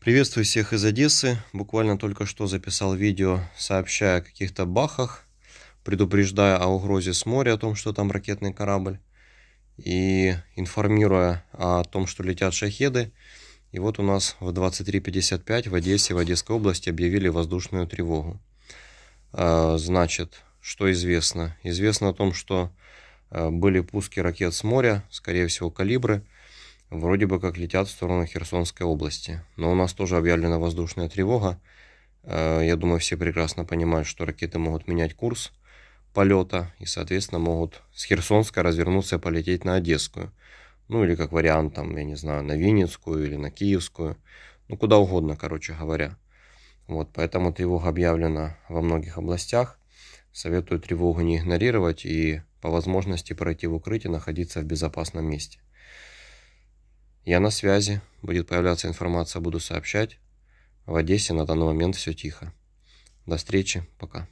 Приветствую всех из Одессы. Буквально только что записал видео, сообщая о каких-то бахах, предупреждая о угрозе с моря, о том, что там ракетный корабль, и информируя о том, что летят шахеды. И вот у нас в 23.55 в Одессе, в Одесской области объявили воздушную тревогу. А, значит, что известно? Известно о том, что а, были пуски ракет с моря, скорее всего, калибры – вроде бы как летят в сторону Херсонской области. Но у нас тоже объявлена воздушная тревога. Э, я думаю, все прекрасно понимают, что ракеты могут менять курс полета и, соответственно, могут с Херсонска развернуться и полететь на Одесскую. Ну или как вариант, там, я не знаю, на Винницкую или на Киевскую. Ну куда угодно, короче говоря. Вот, поэтому тревога объявлена во многих областях. Советую тревогу не игнорировать и по возможности пройти в укрытие, находиться в безопасном месте. Я на связи. Будет появляться информация, буду сообщать. В Одессе на данный момент все тихо. До встречи. Пока.